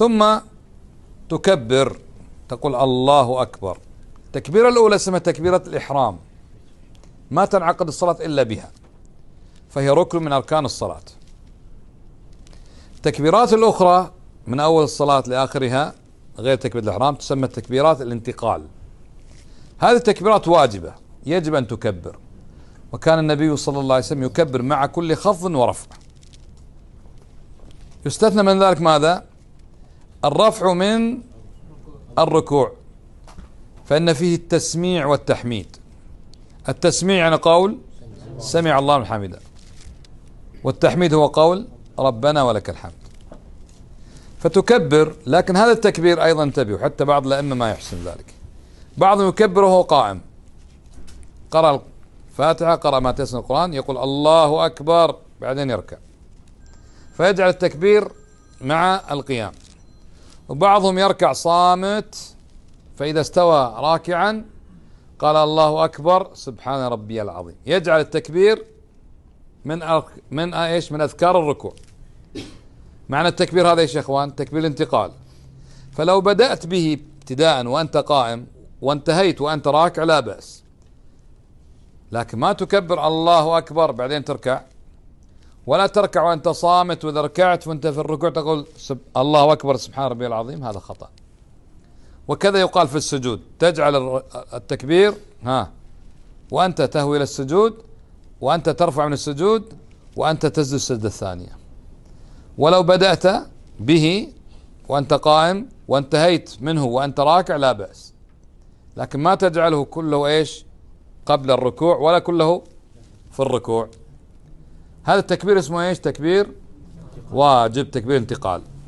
ثم تكبر تقول الله أكبر التكبيرة الأولى اسمها تكبيرة الإحرام ما تنعقد الصلاة إلا بها فهي ركن من أركان الصلاة التكبيرات الأخرى من أول الصلاة لآخرها غير تكبيرة الإحرام تسمى تكبيرات الانتقال هذه التكبيرات واجبة يجب أن تكبر وكان النبي صلى الله عليه وسلم يكبر مع كل خفض ورفع يستثنى من ذلك ماذا الرفع من الركوع فإن فيه التسميع والتحميد التسميع يعني قول سمع الله الحمد والتحميد هو قول ربنا ولك الحمد فتكبر لكن هذا التكبير أيضا انتبهوا حتى بعض الأئمة ما يحسن ذلك بعضهم يكبر وهو قائم قرأ الفاتحة قرأ ما تسمى القرآن يقول الله أكبر بعدين يركع فيجعل التكبير مع القيام وبعضهم يركع صامت فإذا استوى راكعا قال الله أكبر سبحان ربي العظيم يجعل التكبير من أرك من ايش من اذكار الركوع معنى التكبير هذا ايش يا اخوان تكبير الانتقال فلو بدأت به ابتداء وأنت قائم وانتهيت وأنت راكع لا بأس لكن ما تكبر الله أكبر بعدين تركع ولا تركع وأنت صامت وإذا ركعت وأنت في الركوع تقول سب الله أكبر سبحان ربي العظيم هذا خطأ وكذا يقال في السجود تجعل التكبير ها وأنت تهوي إلى السجود وأنت ترفع من السجود وأنت تسجد السجدة الثانية ولو بدأت به وأنت قائم وانتهيت منه وأنت راكع لا بأس لكن ما تجعله كله إيش قبل الركوع ولا كله في الركوع هذا التكبير اسمه ايش تكبير واجب تكبير انتقال